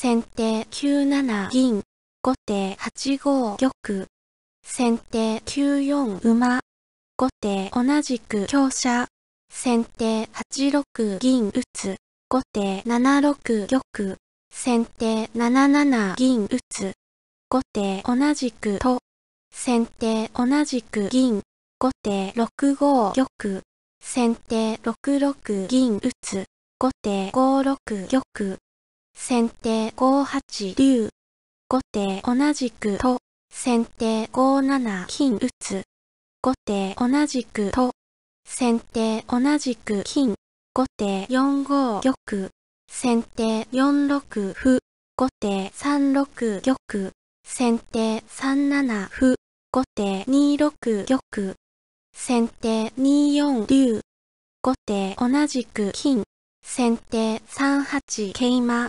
先手9七銀。後手8五玉。先手9四馬。後手同じく香車。先手8六銀打つ。後手7六玉。先手7七銀打つ。後手同じくと。先手同じく銀。後手6五玉。先手6六銀打つ。後手5六玉。先手5八竜。後手同じくと、先手5七金打つ。後手同じくと、先手同じく金。後手4五玉。先手4六歩。後手3六玉。先手3七歩。後手2六玉。先手2四竜。後手同じく金。先手3八桂馬。